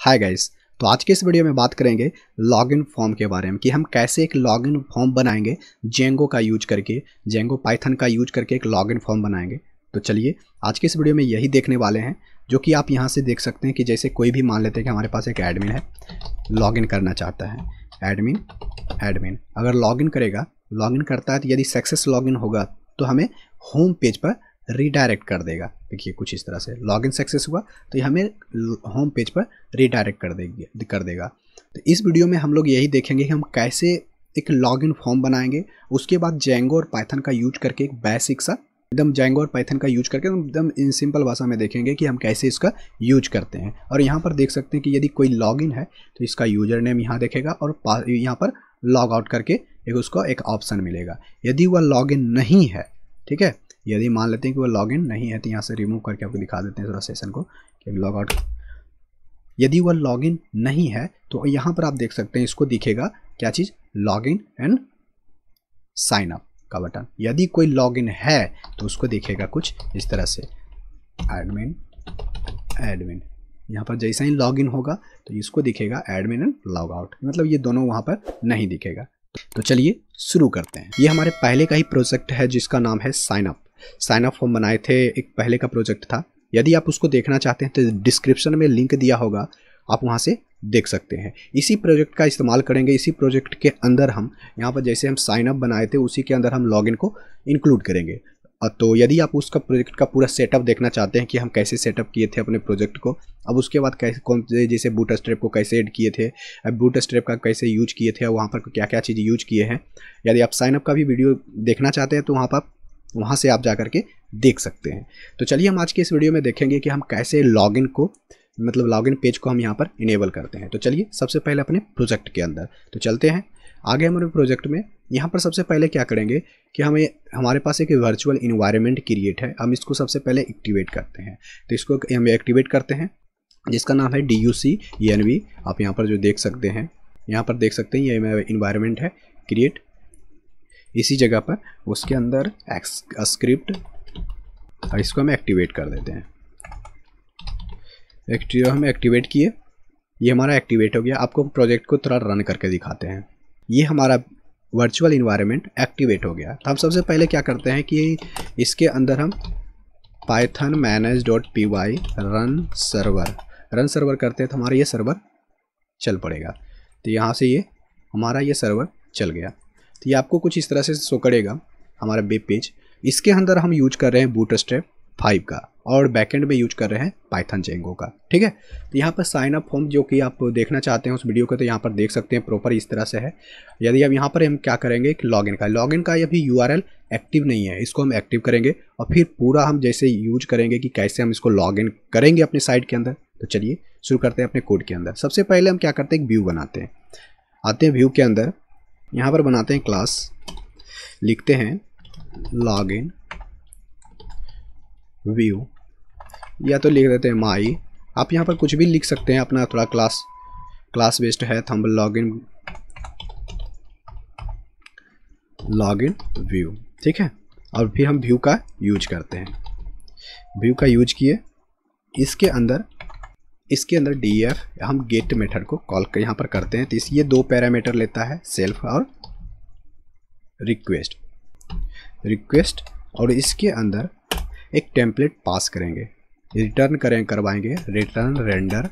Hi guys तो आज के इस वीडियो में बात करेंगे लॉगिन फॉर्म के बारे में कि हम कैसे एक लॉगिन फॉर्म बनाएंगे जेंगो का यूज करके जेंगो पाइथन का यूज करके एक लॉगिन फॉर्म बनाएंगे तो चलिए आज के इस वीडियो में यही देखने वाले हैं जो कि आप यहाँ से देख सकते हैं कि जैसे कोई भी मान लेते हैं कि हमारे पास एक एडमिन है लॉगिन करना चाहता है एडमिन एडमिन अगर लॉगिन करेगा लॉगिन करता है तो यदि सक्सेस लॉगिन होगा तो हमें होम पेज पर रीडायरेक्ट कर देगा देखिए कुछ इस तरह से लॉगिन सक्सेस हुआ तो ये हमें होम पेज पर रीडायरेक्ट कर देगी कर देगा तो इस वीडियो में हम लोग यही देखेंगे कि हम कैसे एक लॉगिन फॉर्म बनाएंगे उसके बाद जेंगो और पाइथन का यूज करके एक बेसिक सा एकदम जेंगो और पाइथन का यूज करके एकदम इन सिंपल भाषा में देखेंगे कि हम कैसे इसका यूज करते हैं और यहाँ पर देख सकते हैं कि यदि कोई लॉगिन है तो इसका यूजर नेम यहाँ देखेगा और यहाँ पर लॉग आउट करके एक उसको एक ऑप्शन मिलेगा यदि वह लॉगिन नहीं है ठीक है यदि मान लेते हैं कि वो लॉग इन नहीं है तो यहाँ से रिमूव करके आपको दिखा देते हैं थोड़ा सेशन को कि लॉग आउट यदि वह लॉग इन नहीं है तो यहाँ पर आप देख सकते हैं इसको दिखेगा क्या चीज़ log in and sign up का बटन यदि कोई लॉग इन है तो उसको दिखेगा कुछ इस तरह से एडमिन एडमिन यहाँ पर जैसा ही लॉग इन होगा तो इसको दिखेगा एडमिन एंड लॉग आउट मतलब ये दोनों वहाँ पर नहीं दिखेगा तो चलिए शुरू करते हैं ये हमारे पहले का ही प्रोजेक्ट है जिसका नाम है sign up sign up form बनाए थे एक पहले का प्रोजेक्ट था यदि आप उसको देखना चाहते हैं तो डिस्क्रिप्शन में लिंक दिया होगा आप वहाँ से देख सकते हैं इसी प्रोजेक्ट का इस्तेमाल करेंगे इसी प्रोजेक्ट के अंदर हम यहाँ पर जैसे हम साइनअप बनाए थे उसी के अंदर हम लॉगिन को इंक्लूड करेंगे तो यदि आप उसका प्रोजेक्ट का पूरा सेटअप देखना चाहते हैं कि हम कैसे सेटअप किए थे अपने प्रोजेक्ट को अब उसके बाद कैसे कौन से जैसे बूट स्ट्रेप को कैसे ऐड किए थे बूट स्ट्रेप का कैसे यूज किए थे वहाँ पर क्या क्या चीज़ यूज किए हैं यदि आप साइनअप का भी वीडियो देखना चाहते हैं तो वहाँ पर आप वहाँ से आप जा करके देख सकते हैं तो चलिए हम आज के इस वीडियो में देखेंगे कि हम कैसे लॉगिन को मतलब लॉगिन पेज को हम यहाँ पर इनेबल करते हैं तो चलिए सबसे पहले अपने प्रोजेक्ट के अंदर तो चलते हैं आगे हमारे प्रोजेक्ट में यहाँ पर सबसे पहले क्या करेंगे कि हमें हमारे पास एक वर्चुअल इन्वायरमेंट क्रिएट है हम इसको सबसे पहले एक्टिवेट करते हैं तो इसको हम एक्टिवेट करते हैं जिसका नाम है D U C N V आप यहाँ पर जो देख सकते हैं यहाँ पर देख सकते हैं ये इन्वायरमेंट है क्रिएट इसी जगह पर उसके अंदर एक्स स्क्रिप्ट और इसको हम एक्टिवेट कर देते हैं एक्टिव हम एक्टिवेट किए ये हमारा एक्टिवेट हो गया आपको प्रोजेक्ट को थोड़ा रन करके दिखाते हैं ये हमारा वर्चुअल इन्वायरमेंट एक्टिवेट हो गया तो हम सबसे पहले क्या करते हैं कि इसके अंदर हम Python manage dot P Y run server run server करते हैं तो हमारा ये सर्वर चल पड़ेगा तो यहाँ से ये हमारा ये सर्वर चल गया तो ये आपको कुछ इस तरह से शो करेगा हमारा वेब पेज इसके अंदर हम यूज कर रहे हैं बूट स्टेप फाइव का और बैकेंड में यूज कर रहे हैं पाइथन जेंगो का ठीक है तो यहाँ पर साइन अप फॉर्म जो कि आप देखना चाहते हैं उस वीडियो को तो यहाँ पर देख सकते हैं प्रॉपर इस तरह से है यदि अब यहाँ पर हम क्या करेंगे एक लॉगिन का लॉगिन का अभी यू एक्टिव नहीं है इसको हम एक्टिव करेंगे और फिर पूरा हम जैसे यूज करेंगे कि कैसे हम इसको इन करेंगे अपने साइट के अंदर तो चलिए शुरू करते हैं अपने कोड के अंदर सबसे पहले हम क्या करते हैं एक व्यू बनाते हैं आते हैं व्यू के अंदर यहाँ पर बनाते हैं क्लास लिखते हैं लॉग इन व्यू या तो लिख देते हैं माई आप यहाँ पर कुछ भी लिख सकते हैं अपना थोड़ा क्लास क्लास बेस्ड है थम्बल log in log in view ठीक है और फिर हम व्यू का यूज करते हैं व्यू का यूज किए इसके अंदर इसके अंदर डी एफ हम गेट मेथड को कॉल कर यहाँ पर करते हैं तो इस ये दो पैरामीटर लेता है सेल्फ और रिक्वेस्ट रिक्वेस्ट और इसके अंदर एक टेम्पलेट पास करेंगे रिटर्न करें करवाएंगे रिटर्न रेंडर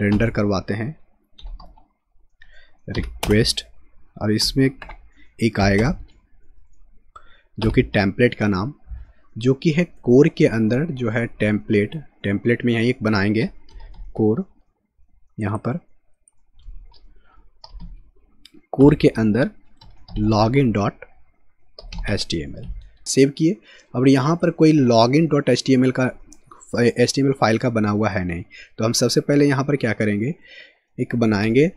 रेंडर करवाते हैं रिक्वेस्ट और इसमें एक आएगा जो कि टेम्पलेट का नाम जो कि है कोर के अंदर जो है टेम्पलेट टेम्पलेट में यहाँ एक बनाएंगे कोर यहाँ पर कोर के अंदर log in dot S T M L save किए अब यहाँ पर कोई log in dot S T M L का S T M L file का बना हुआ है नहीं तो हम सबसे पहले यहाँ पर क्या करेंगे एक बनाएंगे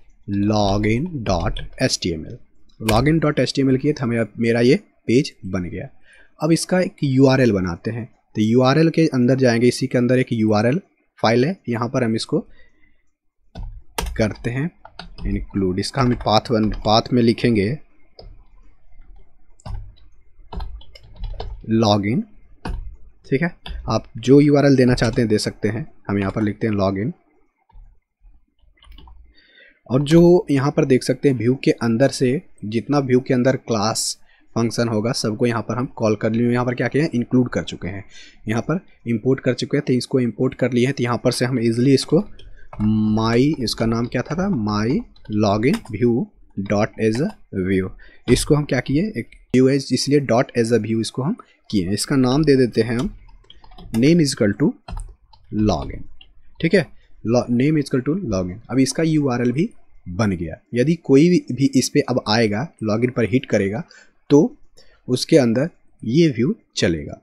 log in dot S T M L log in dot S T M L किए तो हमें मेरा ये पेज बन गया अब इसका एक यू आर एल बनाते हैं तो यू आर एल के अंदर जाएंगे इसी के अंदर एक यू आर एल फाइल है यहाँ पर हम इसको करते हैं इंक्लूड इसका हम पाथ वन पाथ में लिखेंगे लॉगिन ठीक है आप जो यूआरएल देना चाहते हैं दे सकते हैं हम यहाँ पर लिखते हैं लॉगिन और जो यहाँ पर देख सकते हैं व्यू के अंदर से जितना व्यू के अंदर क्लास फंक्शन होगा सबको यहाँ पर हम कॉल कर लिए यहाँ पर क्या किया इंक्लूड कर चुके हैं यहाँ पर इंपोर्ट कर चुके हैं तो इसको इंपोर्ट कर लिए हैं तो यहाँ पर से हम इजिली इसको माई इसका नाम क्या था, my log in view dot as a view इसको हम क्या किए एक व्यू एज इसलिए डॉट एज अ व्यू इसको हम किए इसका नाम दे देते हैं हम name is equal to log in ठीक है name is equal to log in अब इसका यू भी बन गया यदि कोई भी इस पर अब आएगा लॉगिन पर हिट करेगा तो उसके अंदर ये व्यू चलेगा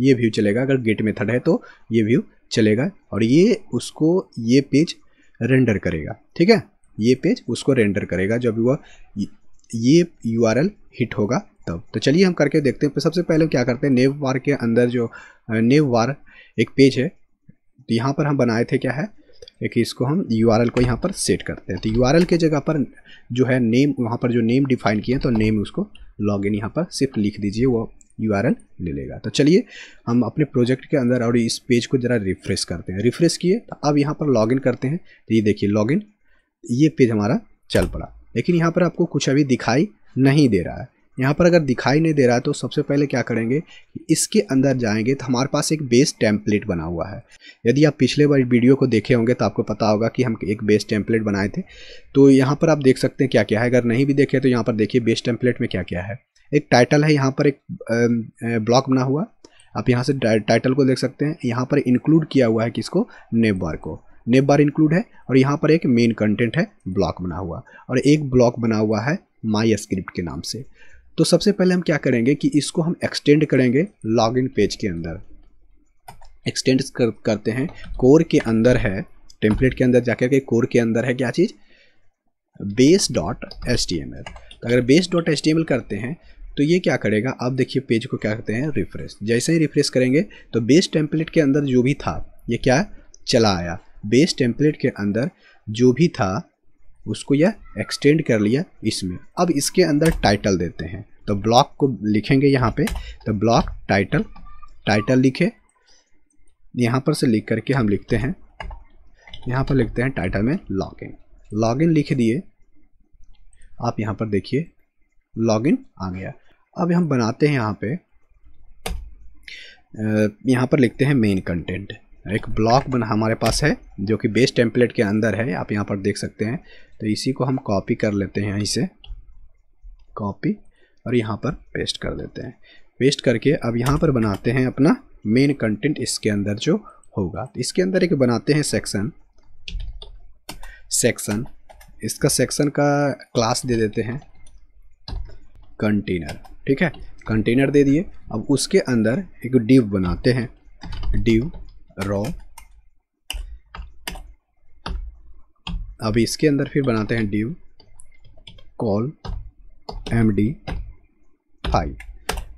ये व्यू चलेगा अगर गेट मेथड है तो ये व्यू चलेगा और ये उसको ये पेज रेंडर करेगा ठीक है ये पेज उसको रेंडर करेगा जब वह ये यू हिट होगा तब तो चलिए हम करके देखते हैं सबसे पहले क्या करते हैं नेव वार के अंदर जो नेव वार एक पेज है तो यहाँ पर हम बनाए थे क्या है क्योंकि इसको हम यू को यहाँ पर सेट करते हैं तो यू के जगह पर जो है नेम वहाँ पर जो नेम डिफाइन किया तो नेम उसको लॉग इन यहाँ पर सिर्फ लिख दीजिए वो यू ले लेगा तो चलिए हम अपने प्रोजेक्ट के अंदर और इस पेज को ज़रा रिफ्रेश करते हैं रिफ्रेश किए तो अब यहाँ पर लॉगिन करते हैं तो ये देखिए इन ये पेज हमारा चल पड़ा लेकिन यहाँ पर आपको कुछ अभी दिखाई नहीं दे रहा है यहाँ पर अगर दिखाई नहीं दे रहा तो सबसे पहले क्या करेंगे इसके अंदर जाएंगे तो हमारे पास एक बेस टेम्पलेट बना हुआ है यदि आप पिछले बार वीडियो को देखे होंगे तो आपको पता होगा कि हम एक बेस टेम्पलेट बनाए थे तो यहाँ पर आप देख सकते हैं क्या क्या है अगर नहीं भी देखे तो यहाँ पर देखिए बेस टेम्पलेट में क्या क्या है एक टाइटल है यहाँ पर एक ब्लॉक बना हुआ आप यहाँ से टाइटल को देख सकते हैं यहाँ पर इंक्लूड किया हुआ है किसको नेब बार को नेब बार इंक्लूड है और यहाँ पर एक मेन कंटेंट है ब्लॉक बना हुआ और एक ब्लॉक बना हुआ है माई स्क्रिप्ट के नाम से तो सबसे पहले हम क्या करेंगे कि इसको हम एक्सटेंड करेंगे लॉगिन पेज के अंदर एक्सटेंड कर, करते हैं कोर के अंदर है टेम्पलेट के अंदर जाकर के कोर के अंदर है क्या चीज़ बेस डॉट एम तो अगर बेस डॉट एल करते हैं तो ये क्या करेगा आप देखिए पेज को क्या करते हैं रिफ्रेश जैसे ही रिफ्रेश करेंगे तो बेस टेम्पलेट के अंदर जो भी था ये क्या चला आया बेस टेम्पलेट के अंदर जो भी था उसको यह एक्सटेंड कर लिया इसमें अब इसके अंदर टाइटल देते हैं तो ब्लॉक को लिखेंगे यहाँ पे तो ब्लॉक टाइटल टाइटल लिखे यहाँ पर से लिख करके हम लिखते हैं यहाँ पर लिखते हैं टाइटल में लॉगिन लॉगिन लिख दिए आप यहाँ पर देखिए लॉगिन आ गया अब हम बनाते हैं यहाँ पे यहाँ पर लिखते हैं मेन कंटेंट एक ब्लॉक बना हमारे पास है जो कि बेस टेम्पलेट के अंदर है आप यहाँ पर देख सकते हैं तो इसी को हम कॉपी कर लेते हैं यहीं से कॉपी और यहाँ पर पेस्ट कर देते हैं पेस्ट करके अब यहाँ पर बनाते हैं अपना मेन कंटेंट इसके अंदर जो होगा तो इसके अंदर एक बनाते हैं सेक्शन सेक्शन इसका सेक्शन का क्लास दे देते हैं कंटेनर ठीक है कंटेनर दे दिए अब उसके अंदर एक डिव बनाते हैं डिव रॉ अब इसके अंदर फिर बनाते हैं div col M D five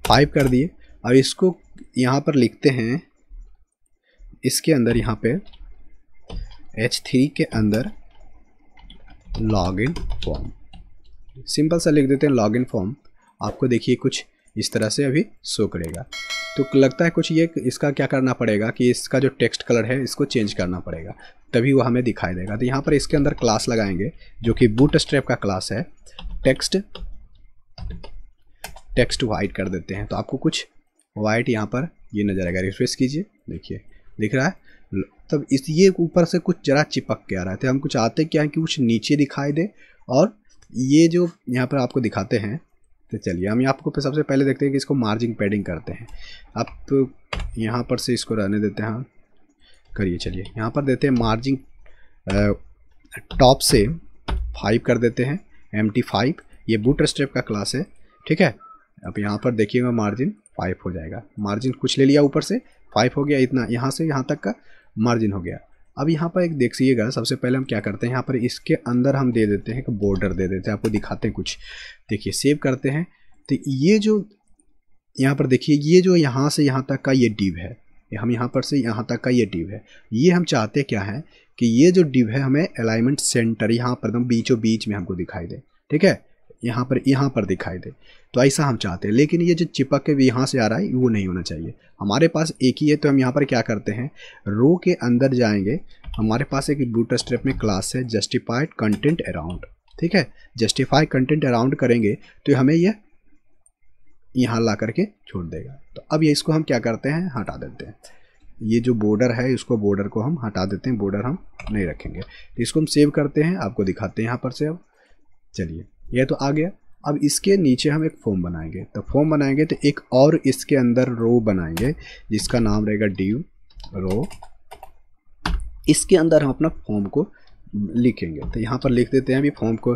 five कर दिए अब इसको यहाँ पर लिखते हैं इसके अंदर यहाँ पे एच थ्री के अंदर लॉग इन फॉर्म सिंपल सा लिख देते हैं लॉग इन फॉर्म आपको देखिए कुछ इस तरह से अभी शो करेगा तो लगता है कुछ ये इसका क्या करना पड़ेगा कि इसका जो टेक्स्ट कलर है इसको चेंज करना पड़ेगा तभी वो हमें दिखाई देगा तो यहाँ पर इसके अंदर क्लास लगाएंगे जो कि बूट स्ट्रेप का क्लास है टेक्स्ट टेक्स्ट वाइट कर देते हैं तो आपको कुछ वाइट यहाँ पर ये नज़र आएगा रिफ्रेश कीजिए देखिए दिख रहा है तब इस ये ऊपर से कुछ ज़रा चिपक के आ रहा है तो हम कुछ आते क्या है कि कुछ नीचे दिखाई दे और ये जो यहाँ पर आपको दिखाते हैं तो चलिए हम आपको पे सबसे पहले देखते हैं कि इसको मार्जिन पैडिंग करते हैं आप तो यहाँ पर से इसको रहने देते हैं हाँ। करिए चलिए यहाँ पर देते हैं मार्जिन टॉप से फाइव कर देते हैं एम टी फाइव ये बूट स्टेप का क्लास है ठीक है अब यहाँ पर देखिएगा मार्जिन फाइव हो जाएगा मार्जिन कुछ ले लिया ऊपर से फाइव हो गया इतना यहाँ से यहाँ तक का मार्जिन हो गया अब यहाँ पर एक देखिएगा सबसे पहले हम क्या करते हैं यहाँ पर इसके अंदर हम दे देते हैं एक बॉर्डर दे देते हैं आपको दिखाते हैं कुछ देखिए सेव करते हैं तो ये जो यहाँ पर देखिए ये जो यहाँ से यहाँ तक का ये डिब है हम यहाँ पर से यहाँ तक का ये डिब है ये हम चाहते क्या है कि ये जो डिब है हमें अलाइनमेंट सेंटर यहाँ पर एकदम बीचों बीच में हमको दिखाई दे ठीक है यहाँ पर यहाँ पर दिखाई दे तो ऐसा हम चाहते हैं लेकिन ये जो चिपक के यहाँ से आ रहा है वो नहीं होना चाहिए हमारे पास एक ही है तो हम यहाँ पर क्या करते हैं रो के अंदर जाएंगे हमारे पास एक बूटर स्ट्रेप में क्लास है जस्टिफाइड कंटेंट अराउंड ठीक है जस्टिफाइड कंटेंट अराउंड करेंगे तो हमें यह यहाँ ला करके छोड़ देगा तो अब ये इसको हम क्या करते हैं हटा देते हैं ये जो बॉर्डर है इसको बॉर्डर को हम हटा देते हैं बॉर्डर हम नहीं रखेंगे तो इसको हम सेव करते हैं आपको दिखाते हैं यहाँ पर से अब चलिए यह तो आ गया अब इसके नीचे हम एक फॉर्म बनाएंगे तो फॉर्म बनाएंगे तो एक और इसके अंदर रो बनाएंगे जिसका नाम रहेगा डी रो इसके अंदर हम अपना फॉर्म को लिखेंगे तो यहाँ पर लिख देते हैं अभी फॉर्म को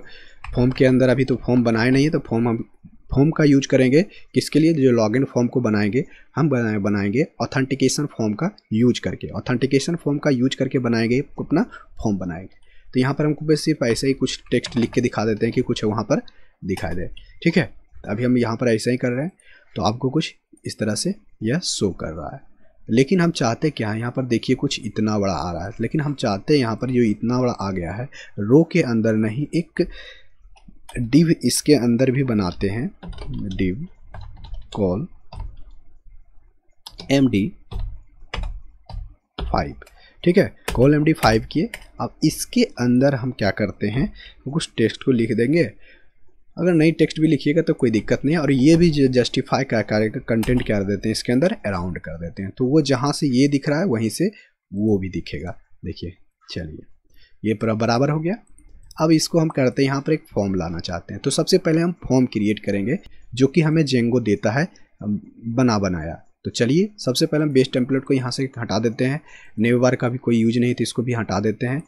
फॉर्म के अंदर अभी तो फॉर्म बनाए नहीं है तो फॉर्म हम फॉर्म का यूज करेंगे किसके लिए जो लॉगिन फॉर्म को बनाएंगे हम बनाए बनाएंगे ऑथेंटिकेशन फॉर्म का यूज करके ऑथेंटिकेशन फॉर्म का यूज करके बनाएंगे अपना फॉर्म बनाएंगे तो यहाँ पर हमको बस सिर्फ ऐसे ही कुछ टेक्स्ट लिख के दिखा देते हैं कि कुछ वहाँ पर दिखाई दे ठीक है तो अभी हम यहाँ पर ऐसा ही कर रहे हैं तो आपको कुछ इस तरह से यह शो कर रहा है लेकिन हम चाहते क्या है यहाँ पर देखिए कुछ इतना बड़ा आ रहा है लेकिन हम चाहते हैं यहाँ पर जो इतना बड़ा आ गया है रो के अंदर नहीं एक डिव इसके अंदर भी बनाते हैं div col M D five ठीक है कॉल एम डी फाइव किए अब इसके अंदर हम क्या करते हैं कुछ टेक्स्ट को लिख देंगे अगर नई टेक्स्ट भी लिखिएगा तो कोई दिक्कत नहीं है और ये भी जस्टिफाई क्या करेगा कंटेंट क्या देते हैं इसके अंदर अराउंड कर देते हैं तो वो जहाँ से ये दिख रहा है वहीं से वो भी दिखेगा देखिए चलिए ये पूरा बराबर हो गया अब इसको हम करते हैं यहाँ पर एक फॉर्म लाना चाहते हैं तो सबसे पहले हम फॉर्म क्रिएट करेंगे जो कि हमें जेंगो देता है बना बनाया तो चलिए सबसे पहले हम बेस टेम्पलेट को यहाँ से हटा देते हैं नेव बार का भी कोई यूज नहीं तो इसको भी हटा देते हैं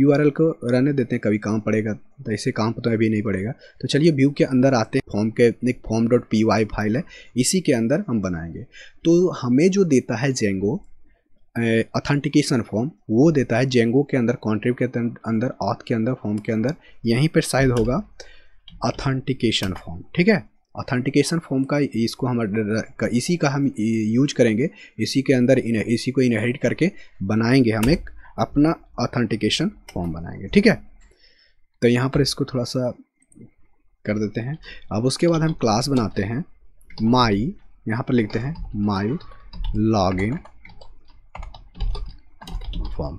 यू को रहने देते हैं कभी काम पड़ेगा तो इसे काम तो अभी नहीं पड़ेगा तो चलिए व्यू के अंदर आते हैं फॉर्म के एक form dot P Y file है इसी के अंदर हम बनाएंगे तो हमें जो देता है जेंगो ऑथेंटिकेशन फॉर्म वो देता है जेंगो के अंदर कॉन्ट्रेक्ट के अंदर ऑथ के अंदर फॉर्म के अंदर यहीं पर शायद होगा ऑथेंटिकेशन फॉर्म ठीक है ऑथेंटिकेशन फॉर्म का इसको हम इसी का हम यूज करेंगे इसी के अंदर इन, इसी को इनहेरिट करके बनाएंगे हम एक अपना ऑथेंटिकेशन फॉर्म बनाएंगे ठीक है तो यहाँ पर इसको थोड़ा सा कर देते हैं अब उसके बाद हम क्लास बनाते हैं माई यहाँ पर लिखते हैं माई लॉग इन फॉर्म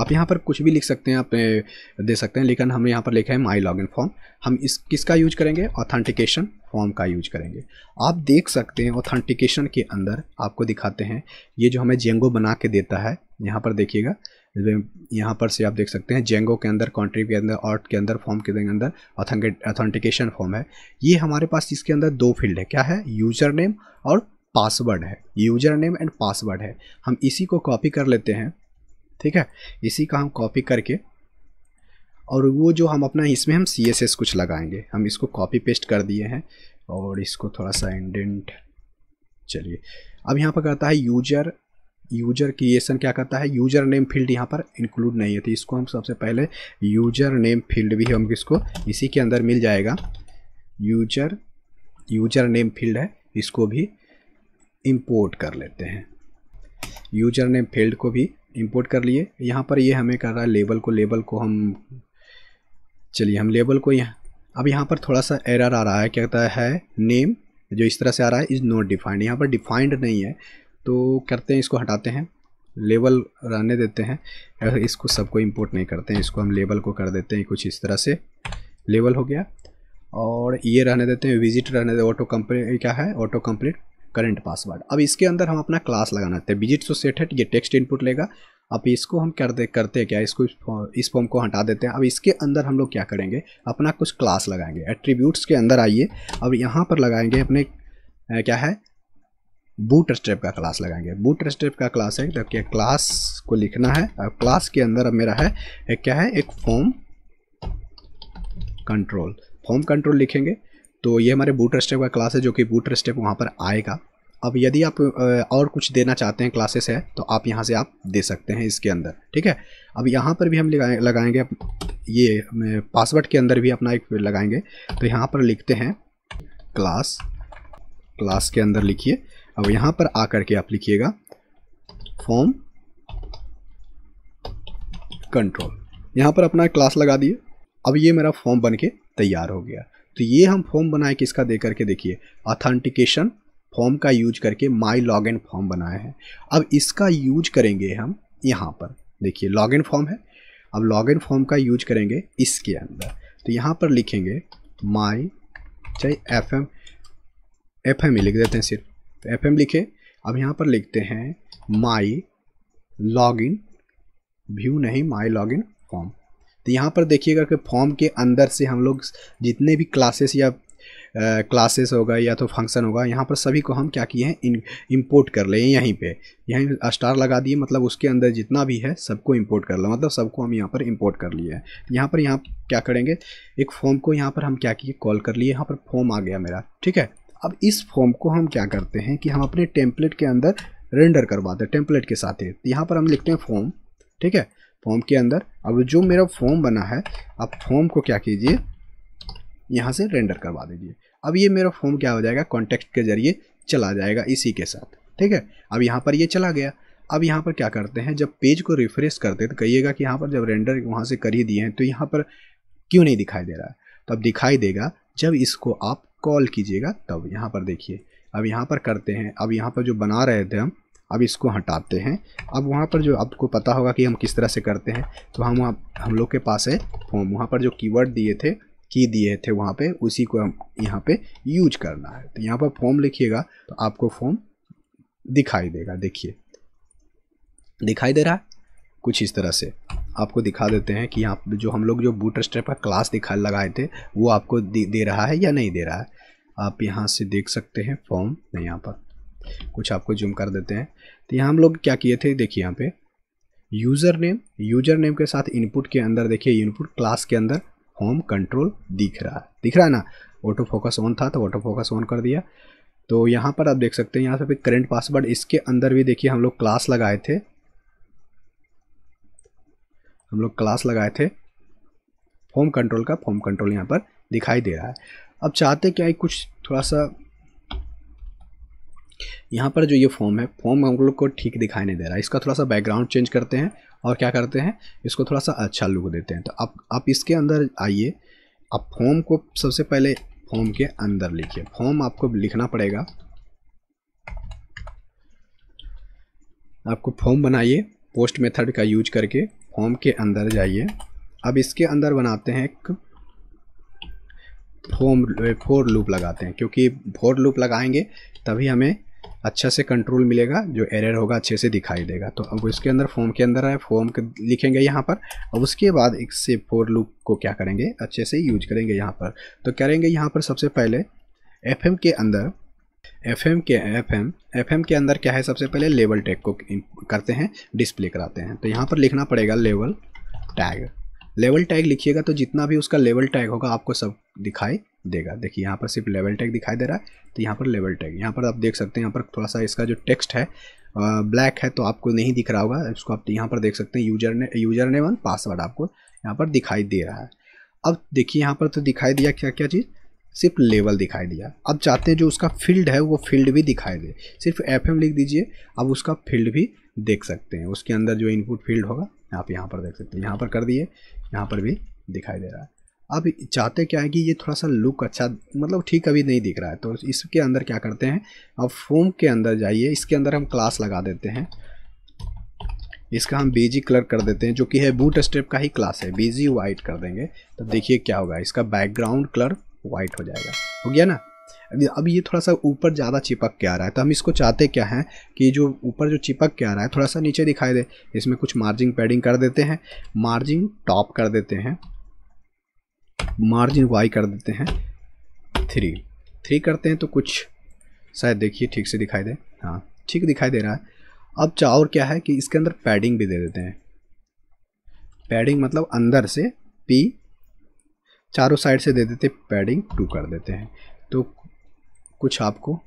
आप यहाँ पर कुछ भी लिख सकते हैं आप दे सकते हैं लेकिन हम यहाँ पर लिखा है माई लॉग इन फॉर्म हम इस किसका यूज करेंगे ऑथेंटिकेशन फॉर्म का यूज करेंगे आप देख सकते हैं ऑथेंटिकेशन के अंदर आपको दिखाते हैं ये जो हमें जेंगो बना के देता है यहाँ पर देखिएगा यहाँ पर से आप देख सकते हैं जेंगो के अंदर कॉन्ट्री के अंदर ऑर्ट के अंदर फॉर्म के अंदर ऑथेंटिकेशन फॉर्म है ये हमारे पास इसके अंदर दो फील्ड है क्या है यूजर नेम और पासवर्ड है यूजर नेम एंड पासवर्ड है हम इसी को कॉपी कर लेते हैं ठीक है इसी का हम कॉपी करके और वो जो हम अपना इसमें हम सी एस एस कुछ लगाएंगे हम इसको कॉपी पेस्ट कर दिए हैं और इसको थोड़ा सा इंडेंट चलिए अब यहाँ पर करता है यूजर यूजर क्रिएशन क्या करता है यूजर नेम फील्ड यहाँ पर इंक्लूड नहीं होती इसको हम सबसे पहले यूजर नेम फील्ड भी हम इसको इसी के अंदर मिल जाएगा यूजर यूजर नेम फील्ड है इसको भी इंपोर्ट कर लेते हैं यूजर नेम फील्ड को भी इंपोर्ट कर लिए यहाँ पर ये यह हमें कर रहा है लेबल को लेबल को हम चलिए हम लेबल को यहाँ अब यहाँ पर थोड़ा सा एरर आ रहा है क्या कहता है नेम जो इस तरह से आ रहा है इज़ नॉट डिफाइंड यहाँ पर डिफाइंड नहीं है तो करते हैं इसको हटाते हैं लेबल रहने देते हैं इसको सबको इम्पोर्ट नहीं करते हैं इसको हम लेबल को कर देते हैं कुछ इस तरह से लेबल हो गया और ये रहने देते हैं विजिट रहने देते ऑटो कम्प्लीट क्या है ऑटो कम्प्लीट करंट पासवर्ड अब इसके अंदर हम अपना क्लास लगाना चाहते हैं विजिट सो सेट है ये टेक्स्ट इनपुट लेगा अब इसको हम कर दे करते क्या इसको इस फॉर्म को हटा देते हैं अब इसके अंदर हम लोग क्या करेंगे अपना कुछ क्लास लगाएंगे एट्रीब्यूट्स के अंदर आइए अब यहाँ पर लगाएंगे अपने क्या है बूट स्टेप का क्लास लगाएंगे बूट स्टेप का क्लास है जबकि क्लास को लिखना है अब क्लास के अंदर अब मेरा है एक क्या है एक फॉर्म कंट्रोल फॉर्म कंट्रोल लिखेंगे तो ये हमारे बूट स्टेप का क्लास है जो कि बूट स्टेप वहाँ पर आएगा अब यदि आप और कुछ देना चाहते हैं क्लासेस है तो आप यहाँ से आप दे सकते हैं इसके अंदर ठीक है अब यहाँ पर भी हम लगाएंगे ये पासवर्ड के अंदर भी अपना एक लगाएंगे तो यहाँ पर लिखते हैं क्लास क्लास के अंदर लिखिए अब यहाँ पर आकर के आप लिखिएगा फॉर्म कंट्रोल यहाँ पर अपना क्लास लगा दिए अब ये मेरा फॉर्म बन के तैयार हो गया तो ये हम फॉर्म बनाए किसका दे करके देखिए ऑथेंटिकेशन फॉर्म का यूज करके माई लॉग इन फॉर्म बनाया है अब इसका यूज करेंगे हम यहाँ पर देखिए लॉग इन फॉर्म है अब लॉग इन फॉर्म का यूज करेंगे इसके अंदर तो यहाँ पर लिखेंगे माई चाहे एफ एम एफ एम ही लिख देते हैं सिर्फ तो एफ एम लिखे अब यहाँ पर लिखते हैं माई लॉग इन व्यू नहीं माई लॉग इन फॉर्म तो यहाँ पर देखिएगा कि फॉर्म के अंदर से हम लोग जितने भी क्लासेस या क्लासेस होगा या तो फंक्शन होगा यहाँ पर सभी को हम क्या किए हैं इम्पोर्ट कर लें यहीं पे यहीं स्टार लगा दिए मतलब उसके अंदर जितना भी है सबको इम्पोर्ट कर लें मतलब सबको हम यहाँ पर इम्पोर्ट कर लिए हैं यहाँ पर यहाँ क्या करेंगे एक फॉर्म को यहाँ पर हम क्या किए कॉल कर लिए यहाँ पर फॉर्म आ गया मेरा ठीक है अब इस फॉर्म को हम क्या करते हैं कि हम अपने टेम्पलेट के अंदर रेंडर करवाते हैं टेम्पलेट के साथ ही यहाँ पर हम लिखते हैं फॉर्म ठीक है फॉर्म के अंदर अब जो मेरा फॉर्म बना है आप फॉर्म को क्या कीजिए यहाँ से रेंडर करवा दीजिए अब ये मेरा फॉर्म क्या हो जाएगा कॉन्टेक्ट के जरिए चला जाएगा इसी के साथ ठीक है अब यहाँ पर ये चला गया अब यहाँ पर क्या करते हैं जब पेज को रिफ्रेश करते हैं तो कहिएगा कि यहाँ पर जब रेंडर वहाँ से कर ही दिए हैं तो यहाँ पर क्यों नहीं दिखाई दे रहा है तो अब दिखाई देगा जब इसको आप कॉल कीजिएगा तब यहाँ पर देखिए अब यहाँ पर करते हैं अब यहाँ पर जो बना रहे थे हम अब इसको हटाते हैं अब वहाँ पर जो आपको पता होगा कि हम किस तरह से करते हैं तो हम वहाँ हम लोग के पास है फॉर्म वहाँ पर जो कीवर्ड दिए थे की दिए थे वहाँ पे उसी को हम यहाँ पे यूज करना है तो यहाँ पर फॉर्म लिखिएगा तो आपको फॉर्म दिखाई देगा देखिए दिखाई दे रहा है कुछ इस तरह से आपको दिखा देते हैं कि यहाँ जो हम लोग जो बूट स्टेप का क्लास दिखा लगाए थे वो आपको दे, दे रहा है या नहीं दे रहा है आप यहाँ से देख सकते हैं फॉर्म यहाँ पर कुछ आपको जूम कर देते हैं तो यहाँ हम लोग क्या किए थे देखिए यहाँ पे यूज़र नेम यूज़र नेम के साथ इनपुट के अंदर देखिए इनपुट क्लास के अंदर होम कंट्रोल दिख रहा है दिख रहा है ना ऑटो फोकस ऑन था तो ऑटो फोकस ऑन कर दिया तो यहाँ पर आप देख सकते हैं यहाँ पर करेंट पासवर्ड इसके अंदर भी देखिए हम लोग क्लास लगाए थे हम लोग क्लास लगाए थे फॉर्म कंट्रोल का फॉर्म कंट्रोल यहाँ पर दिखाई दे रहा है अब चाहते क्या है कुछ थोड़ा सा यहाँ पर जो ये फॉर्म है फॉर्म हम लोग को ठीक दिखाई नहीं दे रहा है इसका थोड़ा सा बैकग्राउंड चेंज करते हैं और क्या करते हैं इसको थोड़ा सा अच्छा लुक देते हैं तो आप आप इसके अंदर आइए आप फॉर्म को सबसे पहले फॉर्म के अंदर लिखिए फॉर्म आपको लिखना पड़ेगा आपको फॉर्म बनाइए पोस्ट मेथड का यूज करके फॉर्म के अंदर जाइए अब इसके अंदर बनाते हैं एक फॉर्म फोर लूप लगाते हैं क्योंकि फोर लूप लगाएंगे तभी हमें अच्छा से कंट्रोल मिलेगा जो एरर होगा अच्छे से दिखाई देगा तो अब इसके अंदर फॉर्म के अंदर है फॉर्म लिखेंगे यहाँ पर अब उसके बाद एक से फोर लूप को क्या करेंगे अच्छे से यूज करेंगे यहाँ पर तो करेंगे यहाँ पर सबसे पहले एफ के अंदर एफ के एफ एम के अंदर क्या है सबसे पहले लेवल टैग को करते हैं डिस्प्ले कराते हैं तो यहाँ पर लिखना पड़ेगा लेवल टैग लेवल टैग लिखिएगा तो जितना भी उसका लेवल टैग होगा आपको सब दिखाई देगा देखिए यहाँ पर सिर्फ लेवल टैग दिखाई दे रहा है तो यहाँ पर लेवल टैग यहाँ पर आप देख सकते हैं यहाँ पर थोड़ा सा इसका जो टेक्स्ट है ब्लैक है तो आपको नहीं दिख रहा होगा इसको आप यहाँ पर देख सकते हैं यूजर ने यूजर ने वन पासवर्ड आपको यहाँ पर दिखाई दे रहा है अब देखिए यहाँ पर तो दिखाई दिया क्या क्या चीज़ सिर्फ लेवल दिखाई दिया अब चाहते हैं जो उसका फील्ड है वो फील्ड भी दिखाई दे सिर्फ एफ लिख दीजिए अब उसका फील्ड भी देख सकते हैं उसके अंदर जो इनपुट फील्ड होगा आप यहाँ पर देख सकते हैं यहाँ पर कर दिए यहाँ पर भी दिखाई दे रहा है अब चाहते क्या है कि ये थोड़ा सा लुक अच्छा मतलब ठीक अभी नहीं दिख रहा है तो इसके अंदर क्या करते हैं अब फोम के अंदर जाइए इसके अंदर हम क्लास लगा देते हैं इसका हम बीजी कलर कर देते हैं जो कि है बूट स्टेप का ही क्लास है बीजी वाइट कर देंगे तब तो देखिए क्या होगा इसका बैकग्राउंड कलर वाइट हो जाएगा हो गया ना अब ये थोड़ा सा ऊपर ज़्यादा चिपक के आ रहा है तो हम इसको चाहते क्या हैं कि जो ऊपर जो चिपक के आ रहा है थोड़ा सा नीचे दिखाई दे इसमें कुछ मार्जिन पैडिंग कर देते हैं मार्जिन टॉप कर देते हैं मार्जिन वाई कर देते हैं थ्री थ्री करते हैं तो कुछ शायद देखिए ठीक से दिखाई दे हाँ ठीक दिखाई दे रहा है अब और क्या है कि इसके अंदर पैडिंग भी दे देते हैं पैडिंग मतलब अंदर से पी चारों साइड से दे देते पैडिंग टू कर देते हैं तो कुछ आपको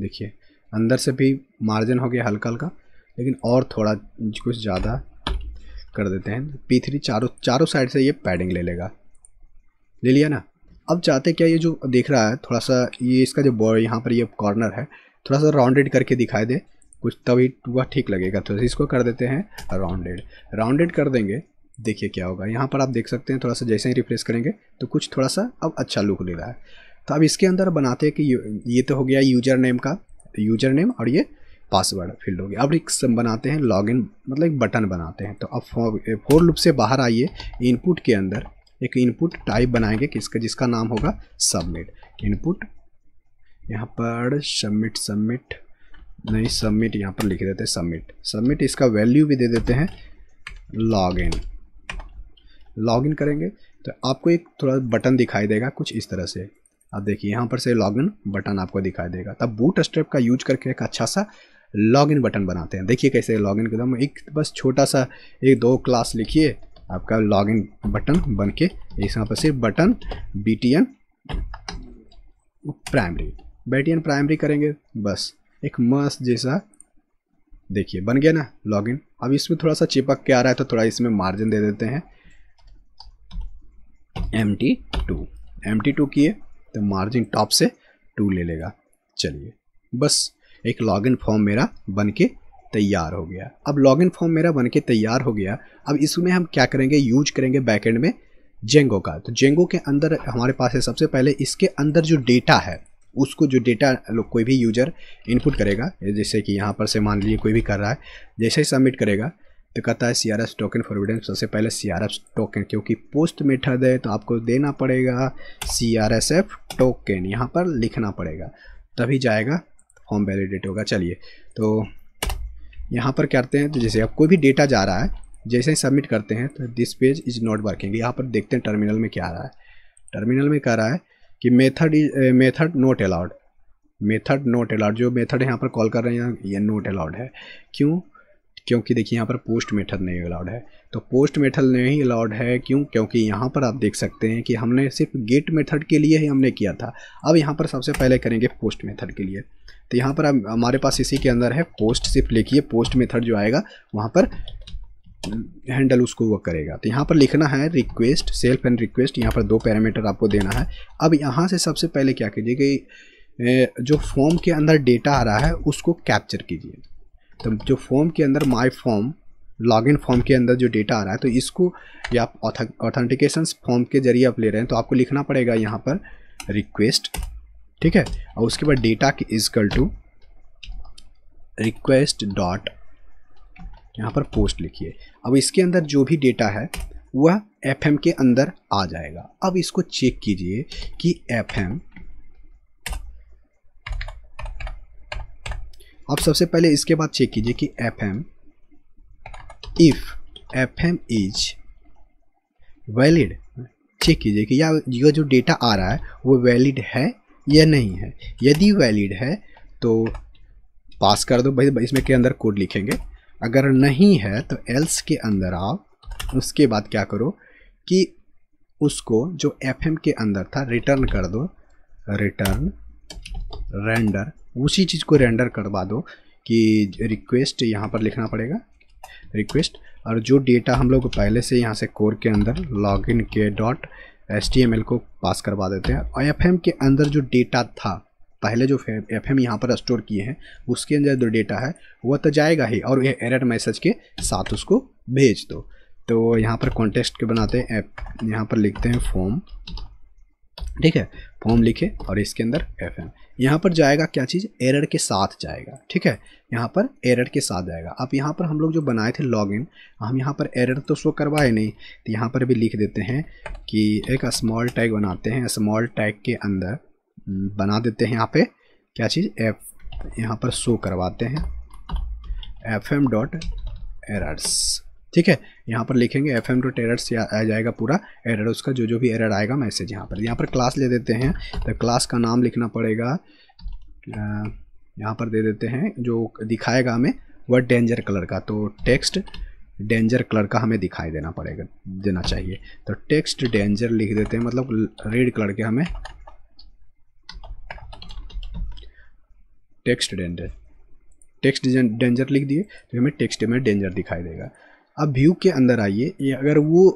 देखिए अंदर से भी मार्जिन हो गया हल्का हल्का लेकिन और थोड़ा कुछ ज़्यादा कर देते हैं पी थ्री चारों चारों साइड से ये पैडिंग ले लेगा ले लिया ना अब चाहते क्या ये जो देख रहा है थोड़ा सा ये इसका जो यहाँ पर ये कॉर्नर है थोड़ा सा राउंडेड करके दिखाई दे कुछ तभी वह ठीक लगेगा तो इसको कर देते हैं राउंडेड राउंडेड कर देंगे देखिए क्या होगा यहाँ पर आप देख सकते हैं थोड़ा सा जैसे ही रिफ्रेश करेंगे तो कुछ थोड़ा सा अब अच्छा लुक ले रहा है तो अब इसके अंदर बनाते हैं कि ये तो हो गया यूजर नेम का यूजर तो नेम और ये पासवर्ड फील्ड हो गया अब एक बनाते हैं लॉगिन मतलब एक बटन बनाते हैं तो अब फोर लूप से बाहर आइए इनपुट के अंदर एक इनपुट टाइप बनाएंगे किसका जिसका नाम होगा सबमिट इनपुट यहाँ पर सबमिट सबमिट नहीं सबमिट यहाँ पर लिख देते हैं सबमिट सबमिट इसका वैल्यू भी दे देते हैं लॉगिन लॉगिन करेंगे तो आपको एक थोड़ा बटन दिखाई देगा कुछ इस तरह से अब देखिए यहाँ पर से लॉगिन बटन आपको दिखाई देगा तब बूट स्ट्रेप का यूज करके एक अच्छा सा लॉगिन बटन बनाते हैं देखिए कैसे लॉगिन एकदम एक बस छोटा सा एक दो क्लास लिखिए आपका लॉगिन बटन बन के इस यहाँ पर से button B T N primary B T N primary करेंगे बस एक मस्त जैसा देखिए बन गया ना लॉगिन अब इसमें थोड़ा सा चिपक के आ रहा है तो थोड़ा इसमें मार्जिन दे देते हैं M T two M T two किए तो मार्जिन टॉप से टू ले लेगा चलिए बस एक लॉगिन फॉर्म मेरा बन के तैयार हो गया अब लॉगिन फॉर्म मेरा बन के तैयार हो गया अब इसमें हम क्या करेंगे यूज करेंगे बैकेंड में जेंगो का तो जेंगो के अंदर हमारे पास है सबसे पहले इसके अंदर जो डेटा है उसको जो डेटा कोई भी यूजर इनपुट करेगा जैसे कि यहाँ पर से मान लीजिए कोई भी कर रहा है जैसे ही सबमिट करेगा तो कहता है C R S token forbidden सबसे पहले सी आर एस टोकन क्योंकि पोस्ट मेथड है तो आपको देना पड़ेगा C R S F token यहाँ पर लिखना पड़ेगा तभी जाएगा फॉर्म वैलिडेट होगा चलिए तो यहाँ पर करते हैं तो जैसे अब कोई भी डेटा जा रहा है जैसे ही सबमिट करते हैं तो this page is not working यहाँ पर देखते हैं टर्मिनल में क्या आ रहा है टर्मिनल में कह रहा है कि method is method not allowed method not allowed जो मेथड यहाँ पर कॉल कर रहे हैं ये नॉट अलाउड है क्यों क्योंकि देखिए यहाँ पर पोस्ट मेथड नहीं अलाउड है तो पोस्ट मेथड नहीं अलाउड है क्यों क्योंकि यहाँ पर आप देख सकते हैं कि हमने सिर्फ गेट मेथड के लिए ही हमने किया था अब यहाँ पर सबसे पहले करेंगे पोस्ट मेथड के लिए तो यहाँ पर हमारे पास इसी के अंदर है पोस्ट सिर्फ लिखिए पोस्ट मेथड जो आएगा वहाँ पर हैंडल उसको वो करेगा तो यहाँ पर लिखना है रिक्वेस्ट सेल्फ एंड रिक्वेस्ट यहाँ पर दो पैरामीटर आपको देना है अब यहाँ से सबसे पहले क्या कीजिए कि जो फॉर्म के अंदर डेटा आ रहा है उसको कैप्चर कीजिए तो जो फॉर्म के अंदर माई फॉर्म लॉगिन फॉर्म के अंदर जो डेटा आ रहा है तो इसको या आप ऑथेंटिकेशन फॉर्म के जरिए आप ले रहे हैं तो आपको लिखना पड़ेगा यहाँ पर रिक्वेस्ट ठीक है और उसके बाद डेटा के इजकल टू रिक्वेस्ट डॉट यहाँ पर पोस्ट लिखिए अब इसके अंदर जो भी डेटा है वह एफ के अंदर आ जाएगा अब इसको चेक कीजिए कि एफ आप सबसे पहले इसके बाद चेक कीजिए कि F M if F M is valid check कीजिए कि या यह जो डेटा आ रहा है वो वैलिड है या नहीं है यदि वैलिड है तो पास कर दो भाई इसमें के अंदर कोड लिखेंगे अगर नहीं है तो एल्स के अंदर आओ उसके बाद क्या करो कि उसको जो एफ के अंदर था रिटर्न कर दो रिटर्न रेंडर उसी चीज़ को रेंडर करवा दो कि रिक्वेस्ट यहाँ पर लिखना पड़ेगा रिक्वेस्ट और जो डेटा हम लोग पहले से यहाँ से कोर के अंदर लॉग इन के डॉट एस को पास करवा देते हैं और एफ के अंदर जो डेटा था पहले जो एफ एम यहाँ पर स्टोर किए हैं उसके अंदर जो डेटा है वह तो जाएगा ही और ये एरर मैसेज के साथ उसको भेज दो तो यहाँ पर कॉन्टेक्स्ट के बनाते हैं एप यहाँ पर लिखते हैं फॉर्म ठीक है फॉर्म लिखे और इसके अंदर एफ एम यहाँ पर जाएगा क्या चीज़ एरर के साथ जाएगा ठीक है यहाँ पर एरर के साथ जाएगा अब यहाँ पर हम लोग जो बनाए थे लॉगिन हम यहाँ पर एरर तो शो करवाए नहीं तो यहाँ पर भी लिख देते हैं कि एक स्मॉल टैग बनाते हैं स्मॉल टैग के अंदर हम्म, बना देते हैं यहाँ पे क्या चीज़ एफ यहाँ पर शो करवाते हैं एफ एम डॉट एरर्स ठीक है यहाँ पर लिखेंगे एफ एम टू एरर्स आ जाएगा पूरा एरर उसका जो जो भी एरर आएगा मैसेज यहाँ पर यहाँ पर क्लास ले देते हैं तो क्लास का नाम लिखना पड़ेगा यहाँ पर दे देते हैं जो दिखाएगा हमें वह डेंजर कलर का तो टेक्स्ट डेंजर कलर का हमें दिखाई देना पड़ेगा देना चाहिए तो टेक्स्ट डेंजर लिख देते हैं मतलब रेड कलर के हमें टेक्स्ट डेंजर टेक्स्ट डेंजर लिख दिए तो हमें टेक्स्ट में डेंजर दिखाई देगा अब व्यू के अंदर आइए ये अगर वो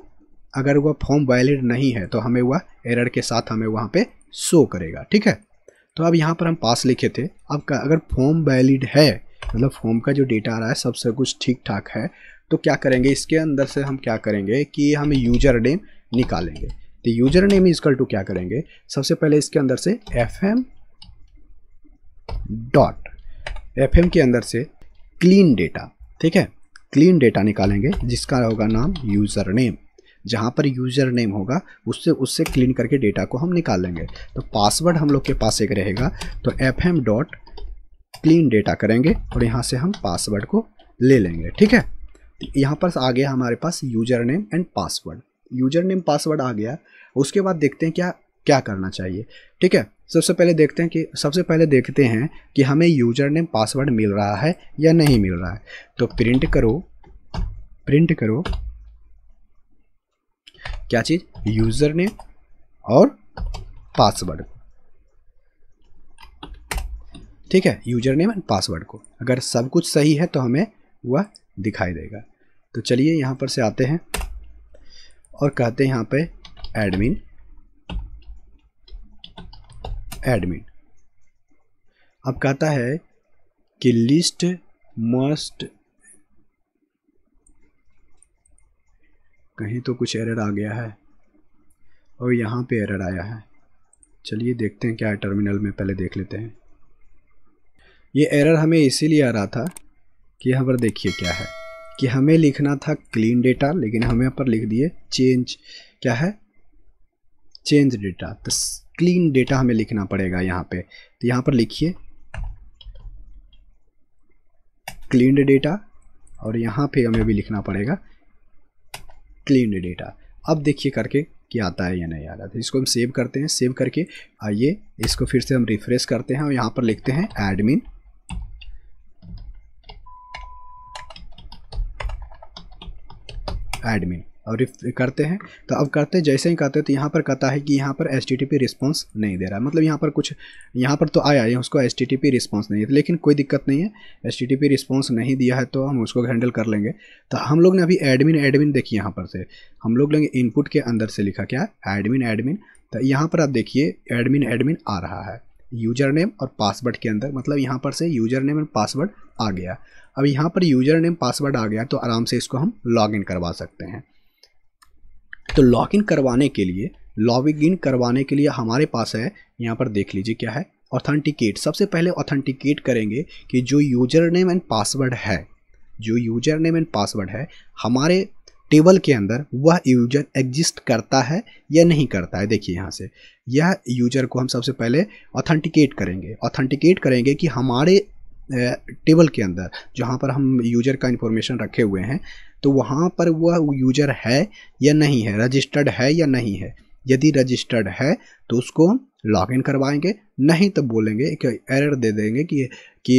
अगर वह फॉर्म वैलिड नहीं है तो हमें वह एरर के साथ हमें वहाँ पे शो करेगा ठीक है तो अब यहाँ पर हम पास लिखे थे अब अगर फॉर्म वैलिड है मतलब फॉर्म का जो डेटा आ रहा है सबसे कुछ ठीक ठाक है तो क्या करेंगे इसके अंदर से हम क्या करेंगे कि हम यूजर नेम निकालेंगे तो यूजर नेम इजकल टू क्या करेंगे सबसे पहले इसके अंदर से F M dot F M के अंदर से क्लीन डेटा ठीक है क्लीन डेटा निकालेंगे जिसका होगा नाम यूज़र नेम जहाँ पर यूज़र नेम होगा उससे उससे क्लीन करके डेटा को हम निकाल लेंगे तो पासवर्ड हम लोग के पास एक रहेगा तो F M dot clean data करेंगे और यहाँ से हम पासवर्ड को ले लेंगे ठीक है यहाँ पर आ गया हमारे पास user name and password user name password आ गया उसके बाद देखते हैं क्या क्या करना चाहिए ठीक है सबसे पहले देखते हैं कि सबसे पहले देखते हैं कि हमें यूजर नेम पासवर्ड मिल रहा है या नहीं मिल रहा है तो प्रिंट करो प्रिंट करो क्या चीज यूजर नेम और पासवर्ड ठीक है यूजर नेम एंड पासवर्ड को अगर सब कुछ सही है तो हमें वह दिखाई देगा तो चलिए यहाँ पर से आते हैं और कहते हैं यहाँ पे एडमिन एडमिन अब कहता है कि लिस्ट मस्ट कहीं तो कुछ एरर आ गया है और यहाँ पे एरर आया है चलिए देखते हैं क्या है टर्मिनल में पहले देख लेते हैं ये एरर हमें इसीलिए आ रहा था कि यहाँ पर देखिए क्या है कि हमें लिखना था क्लीन डेटा लेकिन हमें यहाँ पर लिख दिए चेंज क्या है चेंज डेटा तो क्लीन डेटा हमें लिखना पड़ेगा यहाँ पे तो यहाँ पर लिखिए क्लीन डेटा और यहाँ पे हमें भी लिखना पड़ेगा क्लीन डेटा अब देखिए करके कि आता है या नहीं आ रहा तो इसको हम सेव करते हैं सेव करके आइए इसको फिर से हम रिफ्रेश करते हैं और यहाँ पर लिखते हैं एडमिन एडमिन और इफ करते हैं तो अब करते जैसे ही करते तो यहाँ पर कहता है कि यहाँ पर एच रिस्पॉन्स नहीं दे रहा है मतलब यहाँ पर कुछ यहाँ पर तो आया है उसको एच रिस्पॉन्स नहीं है लेकिन कोई दिक्कत नहीं है एच रिस्पॉन्स नहीं दिया है तो हम उसको हैंडल कर लेंगे तो हम लोग ने अभी एडमिन एडमिन देखिए यहाँ पर से हम लोग लेंगे इनपुट के अंदर से लिखा क्या है एडमिन एडमिन तो यहाँ पर आप देखिए एडमिन एडमिन आ रहा है यूजर नेम और पासवर्ड के अंदर मतलब यहाँ पर से यूजर नेम और पासवर्ड आ गया अब यहाँ पर यूजर नेम पासवर्ड आ गया तो आराम से इसको हम इन करवा सकते हैं तो लॉग इन करवाने के लिए लॉग इन करवाने के लिए हमारे पास है यहाँ पर देख लीजिए क्या है ऑथेंटिकेट सबसे पहले ऑथेंटिकेट करेंगे कि जो यूजर नेम एंड पासवर्ड है जो यूजर नेम एंड पासवर्ड है हमारे टेबल के अंदर वह यूजर एग्जिस्ट करता है या नहीं करता है देखिए यहाँ से यह यूजर को हम सबसे पहले ऑथेंटिकेट करेंगे ऑथेंटिकेट करेंगे कि हमारे टेबल के अंदर जहाँ पर हम यूजर का इंफॉर्मेशन रखे हुए हैं तो वहाँ पर वह यूजर है या नहीं है रजिस्टर्ड है या नहीं है यदि रजिस्टर्ड है तो उसको लॉगिन करवाएंगे नहीं तो बोलेंगे कि एरर दे देंगे कि कि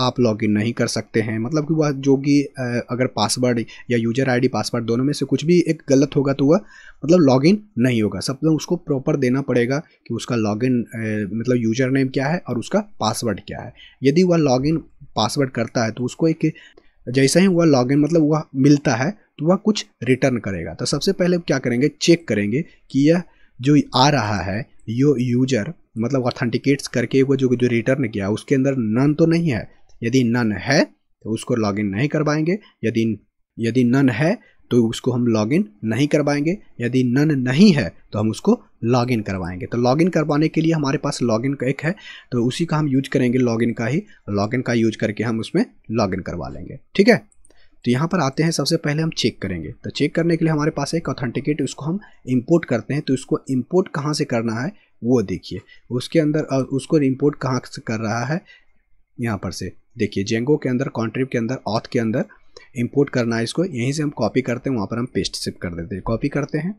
आप लॉगिन नहीं कर सकते हैं मतलब कि वह जो कि अगर पासवर्ड या यूजर आईडी पासवर्ड दोनों में से कुछ भी एक गलत होगा तो वह मतलब लॉगिन नहीं होगा सब तो उसको प्रॉपर देना पड़ेगा कि उसका लॉगिन मतलब यूजर नेम क्या है और उसका पासवर्ड क्या है यदि वह लॉगिन पासवर्ड करता है तो उसको एक जैसे ही वह लॉगिन मतलब वह मिलता है तो वह कुछ रिटर्न करेगा तो सबसे पहले क्या करेंगे चेक करेंगे कि यह जो आ रहा है यो यूजर मतलब ऑथेंटिकेट्स करके वो जो जो रिटर्न किया उसके अंदर नन तो नहीं है यदि नन है तो उसको लॉगिन नहीं करवाएंगे यदि यदि नन है तो उसको हम लॉगिन नहीं करवाएंगे यदि नन नहीं है तो हम उसको लॉगिन करवाएंगे तो लॉगिन करवाने के लिए हमारे पास लॉगिन का एक है तो उसी का हम यूज करेंगे लॉगिन का ही लॉगिन का यूज करके हम उसमें लॉगिन करवा लेंगे ठीक है तो यहाँ पर आते हैं सबसे पहले हम चेक करेंगे तो चेक करने के लिए हमारे पास एक ऑथेंटिकेट उसको हम इम्पोर्ट करते हैं तो इसको इम्पोर्ट कहाँ से करना है वो देखिए उसके अंदर और उसको इम्पोर्ट कहाँ से कर रहा है यहाँ पर से देखिए जेंगो के अंदर कॉन्ट्रीव के अंदर ऑथ के अंदर इम्पोर्ट करना है इसको यहीं से हम कॉपी करते हैं वहाँ पर हम पेस्ट सिप कर देते हैं कॉपी करते हैं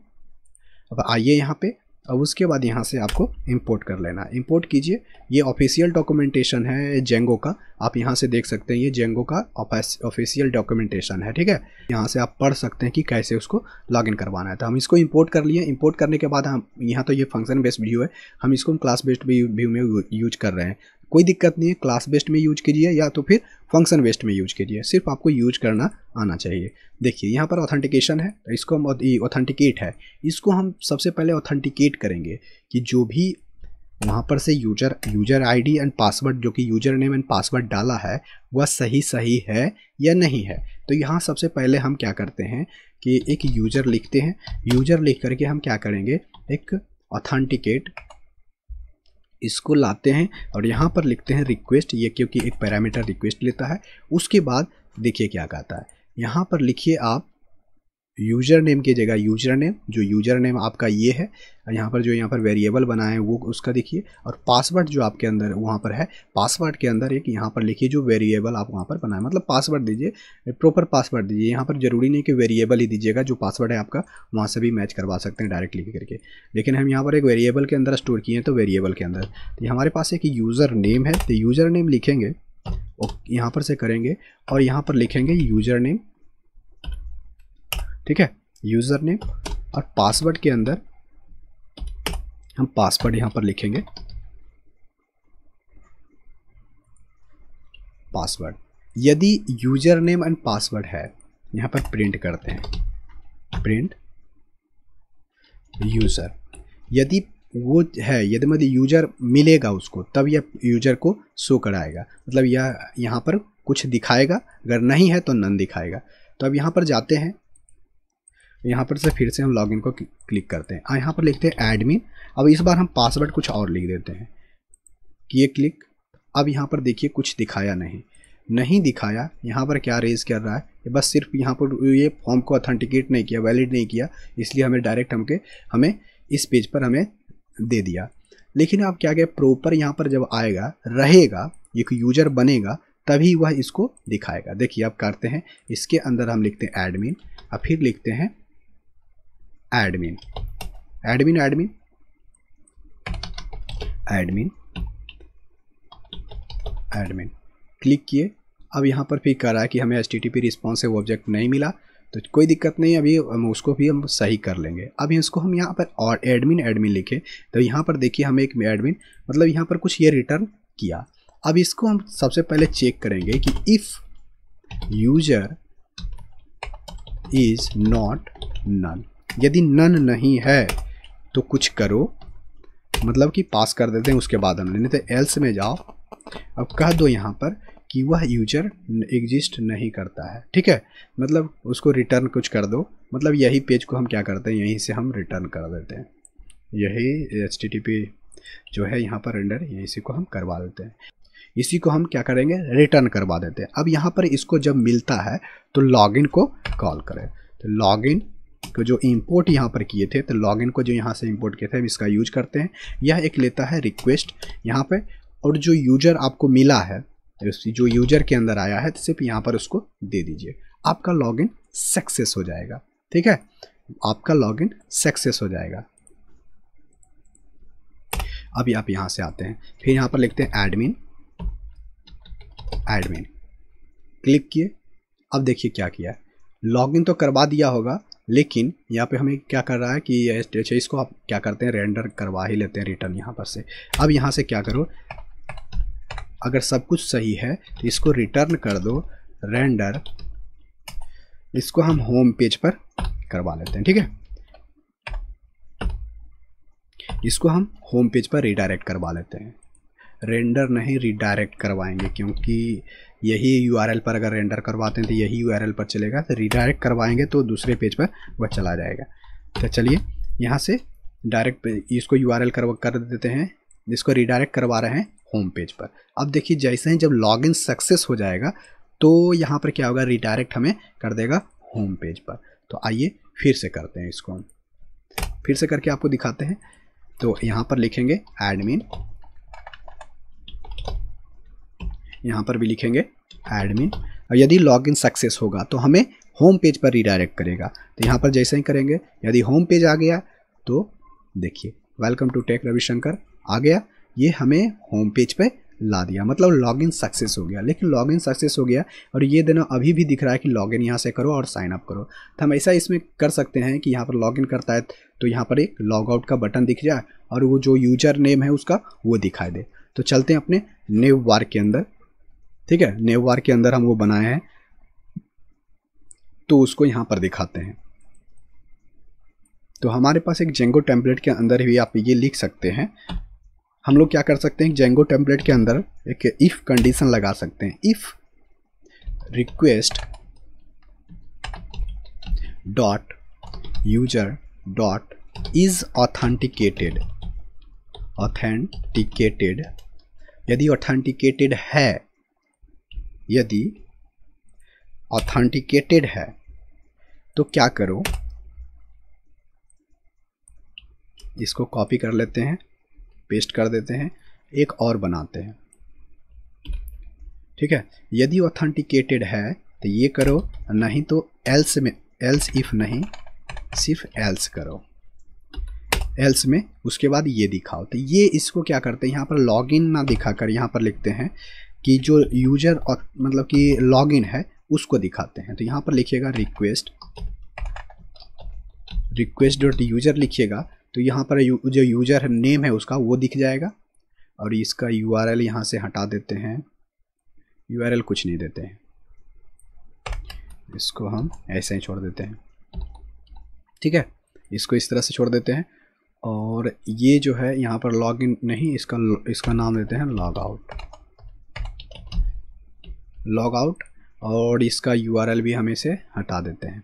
अब आइए यहाँ पर अब उसके बाद यहाँ से आपको इंपोर्ट कर लेना है इम्पोर्ट कीजिए ये ऑफिशियल डॉक्यूमेंटेशन है जेंगो का आप यहाँ से देख सकते हैं ये जेंगो का ऑफिशियल डॉक्यूमेंटेशन है ठीक है यहाँ से आप पढ़ सकते हैं कि कैसे उसको लॉगिन करवाना है तो हम इसको इंपोर्ट कर लिए इंपोर्ट करने के बाद हम यहाँ तो ये फंक्शन बेस्ड व्यू है हम इसको क्लास बेस्ड व्यू में यूज कर रहे हैं कोई दिक्कत नहीं है क्लास बेस्ड में यूज कीजिए या तो फिर फंक्शन बेस्ड में यूज कीजिए सिर्फ आपको यूज करना आना चाहिए देखिए यहाँ पर ऑथेंटिकेशन है तो इसको हम ऑथेंटिकेट है इसको हम सबसे पहले ऑथेंटिकेट करेंगे कि जो भी वहाँ पर से user user ID and password जो कि यूजर नेम एंड पासवर्ड डाला है वह सही सही है या नहीं है तो यहाँ सबसे पहले हम क्या करते हैं कि एक यूजर लिखते हैं यूजर लिख करके हम क्या करेंगे एक ऑथेंटिकेट इसको लाते हैं और यहाँ पर लिखते हैं रिक्वेस्ट ये क्योंकि एक पैरामीटर रिक्वेस्ट लेता है उसके बाद देखिए क्या कहता है यहाँ पर लिखिए आप यूजर नेम की जगह यूजर नेम जो यूजर नेम आपका ये है यहाँ पर जो यहाँ पर वेरिएबल बनाए हैं वो उसका देखिए और पासवर्ड जो आपके अंदर वहाँ पर है पासवर्ड के अंदर एक यहाँ पर लिखिए जो वेरिएबल आप वहाँ पर बनाए मतलब पासवर्ड दीजिए प्रॉपर पासवर्ड दीजिए यहाँ पर ज़रूरी नहीं कि वेरिएबल ही दीजिएगा जो पासवर्ड है आपका वहाँ से भी मैच करवा सकते हैं डायरेक्टली करके लेकिन हम यहाँ पर एक वेरिएबल के अंदर स्टोर किए हैं तो वेरिएबल के अंदर तो हमारे पास एक यूज़र नेम है तो यूज़र नेम लिखेंगे और यहाँ पर से करेंगे और यहाँ पर लिखेंगे यूज़र नेम ठीक है यूज़र नेम और पासवर्ड के अंदर हम पासवर्ड यहां पर लिखेंगे पासवर्ड यदि यूजर नेम एंड पासवर्ड है यहां पर प्रिंट करते हैं प्रिंट यूज़र यदि वो है यदि मतलब यूजर मिलेगा उसको तब यह यूजर को शो कराएगा मतलब यह यहाँ पर कुछ दिखाएगा अगर नहीं है तो नन दिखाएगा तो अब यहाँ पर जाते हैं यहाँ पर से फिर से हम लॉगिन को क्लिक करते हैं और हाँ, यहाँ पर लिखते हैं एडमिन अब इस बार हम पासवर्ड कुछ और लिख देते हैं किए क्लिक अब यहाँ पर देखिए कुछ दिखाया नहीं नहीं दिखाया यहाँ पर क्या रेज कर रहा है बस सिर्फ यहाँ पर ये फॉर्म को ऑथेंटिकेट नहीं किया वैलिड नहीं किया इसलिए हमें डायरेक्ट हमके हमें इस पेज पर हमें दे दिया लेकिन आप क्या क्या प्रॉपर यहाँ पर जब आएगा रहेगा एक यूजर बनेगा तभी वह इसको दिखाएगा देखिए आप करते हैं इसके अंदर हम लिखते हैं एडमिन और फिर लिखते हैं admin admin admin admin admin click किए अब यहाँ पर फिर कर रहा है कि हमें S T T P response है वो ऑब्जेक्ट नहीं मिला तो कोई दिक्कत नहीं अभी हम उसको भी हम सही कर लेंगे अब इसको हम यहाँ पर और एडमिन एडमिन लिखें तो यहाँ पर देखिए हमें एक एडमिन मतलब यहाँ पर कुछ ये रिटर्न किया अब इसको हम सबसे पहले चेक करेंगे कि if user is not none यदि नन नहीं है तो कुछ करो मतलब कि पास कर देते हैं उसके बाद हमने नहीं तो एल्स में जाओ अब कह दो यहाँ पर कि वह यूजर एग्जिस्ट नहीं करता है ठीक है मतलब उसको रिटर्न कुछ कर दो मतलब यही पेज को हम क्या करते हैं यहीं से हम रिटर्न कर देते हैं यही एच जो है यहाँ पर रेंडर इसी को हम करवा देते हैं इसी को हम क्या करेंगे रिटर्न करवा देते हैं अब यहाँ पर इसको जब मिलता है तो लॉगिन को कॉल करें तो लॉगिन को जो इम्पोर्ट यहाँ पर किए थे तो लॉग को जो यहाँ से इम्पोर्ट किया था हम इसका यूज करते हैं यह एक लेता है रिक्वेस्ट यहाँ पर और जो यूजर आपको मिला है तो जो यूजर के अंदर आया है तो सिर्फ यहाँ पर उसको दे दीजिए आपका लॉगिन सक्सेस हो जाएगा ठीक है आपका लॉगिन सक्सेस हो जाएगा अभी आप यहां से आते हैं फिर यहां पर लिखते हैं एडमिन एडमिन क्लिक किए अब देखिए क्या किया है लॉगिन तो करवा दिया होगा लेकिन यहाँ पे हमें क्या कर रहा है कि ये है इसको आप क्या करते हैं रेंडर करवा ही लेते हैं रिटर्न यहाँ पर से अब यहाँ से क्या करो अगर सब कुछ सही है तो इसको रिटर्न कर दो रेंडर इसको हम होम पेज पर करवा लेते हैं ठीक है इसको हम होम पेज पर रिडायरेक्ट करवा लेते हैं रेंडर नहीं रिडायरेक्ट करवाएंगे क्योंकि यही यू पर अगर रेंडर करवाते हैं तो यही यू पर चलेगा तो रिडायरेक्ट करवाएंगे तो दूसरे पेज पर वह चला जाएगा तो चलिए यहाँ से डायरेक्ट इसको यू आर कर, कर देते हैं जिसको रिडायरेक्ट करवा रहे हैं होम पेज पर अब देखिए जैसे ही जब लॉगिन सक्सेस हो जाएगा तो यहाँ पर क्या होगा रिडायरेक्ट हमें कर देगा होम पेज पर तो आइए फिर से करते हैं इसको हम फिर से करके आपको दिखाते हैं तो यहाँ पर लिखेंगे एडमिन यहाँ पर भी लिखेंगे एडमिन और यदि लॉगिन सक्सेस होगा तो हमें होम पेज पर रिडायरेक्ट करेगा तो यहाँ पर जैसे ही करेंगे यदि होम पेज आ गया तो देखिए वेलकम टू टेक रविशंकर आ गया ये हमें होम पेज पर ला दिया मतलब लॉगिन सक्सेस हो गया लेकिन लॉगिन सक्सेस हो गया और ये देना अभी भी दिख रहा है कि लॉगिन यहाँ से करो और साइन अप करो तो हम ऐसा इसमें कर सकते हैं कि यहाँ पर लॉगिन करता है तो यहाँ पर एक लॉग आउट का बटन दिख जाए और वो जो यूजर नेम है उसका वो दिखाई दे तो चलते हैं अपने नेव बार के अंदर ठीक है नेवबार के अंदर हम वो बनाए हैं तो उसको यहाँ पर दिखाते हैं तो हमारे पास एक जेंगो टेम्पलेट के अंदर भी आप ये लिख सकते हैं हम लोग क्या कर सकते हैं जेंगो टेम्पलेट के अंदर एक इफ़ कंडीशन लगा सकते हैं if request dot user dot is authenticated authenticated यदि ऑथेंटिकेटेड है यदि ऑथेंटिकेटेड है तो क्या करो इसको कॉपी कर लेते हैं पेस्ट कर देते हैं एक और बनाते हैं ठीक है यदि ऑथेंटिकेटेड है तो ये करो नहीं तो एल्स में एल्स इफ नहीं सिर्फ एल्स करो एल्स में उसके बाद ये दिखाओ तो ये इसको क्या करते हैं यहाँ पर लॉगिन ना दिखाकर यहाँ पर लिखते हैं कि जो यूजर मतलब कि लॉगिन है उसको दिखाते हैं तो यहाँ पर लिखिएगा रिक्वेस्ट रिक्वेस्ट डॉट यूजर लिखिएगा तो यहाँ पर यू, जो यूजर नेम है उसका वो दिख जाएगा और इसका यू आर एल यहाँ से हटा देते हैं यू आर एल कुछ नहीं देते हैं इसको हम ऐसे ही छोड़ देते हैं ठीक है इसको इस तरह से छोड़ देते हैं और ये जो है यहाँ पर लॉगिन नहीं इसका इसका नाम देते हैं लॉग आउट लॉग आउट और इसका यू भी हम इसे हटा देते हैं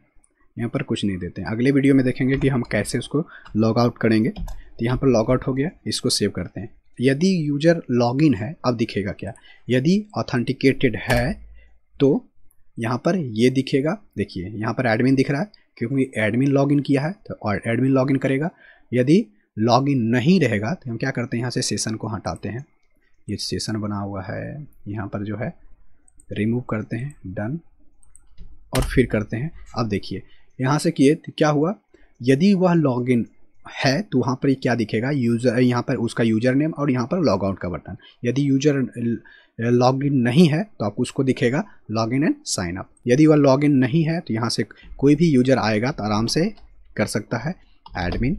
यहाँ पर कुछ नहीं देते हैं अगले वीडियो में देखेंगे कि हम कैसे उसको लॉग आउट करेंगे तो यहाँ पर लॉग आउट हो गया इसको सेव करते हैं यदि यूजर लॉग इन है अब दिखेगा क्या यदि ऑथेंटिकेटेड है तो यहाँ पर ये दिखेगा देखिए यहाँ पर एडमिन दिख रहा है क्योंकि एडमिन इन किया है तो एडमिन एडमिन इन करेगा यदि लॉगिन नहीं रहेगा तो हम क्या करते हैं यहाँ से सेशन को हटाते हैं ये सेशन बना हुआ है यहाँ पर जो है रिमूव करते हैं डन और फिर करते हैं अब देखिए यहाँ से किए तो क्या हुआ यदि वह लॉगिन है तो वहाँ पर क्या दिखेगा यूज़र यहाँ पर उसका यूज़र नेम और यहाँ पर लॉग आउट का बटन यदि यूज़र लॉग इन नहीं है तो आपको उसको दिखेगा log in and sign up यदि वह लॉग इन नहीं है तो यहाँ से कोई भी यूज़र आएगा तो आराम से कर सकता है admin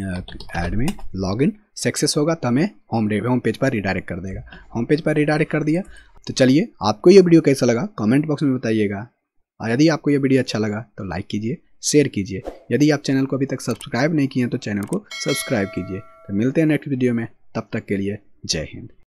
admin log in success होगा तो हमें होम होम पेज पर रिडायरेक्ट कर देगा होम पेज पर रिडायरेक्ट कर दिया तो चलिए आपको ये वीडियो कैसा लगा कमेंट बॉक्स में बताइएगा और यदि आपको ये वीडियो अच्छा लगा तो लाइक कीजिए शेयर कीजिए यदि आप चैनल को अभी तक सब्सक्राइब नहीं किए हैं तो चैनल को सब्सक्राइब कीजिए तो मिलते हैं नेक्स्ट वीडियो में तब तक के लिए जय हिंद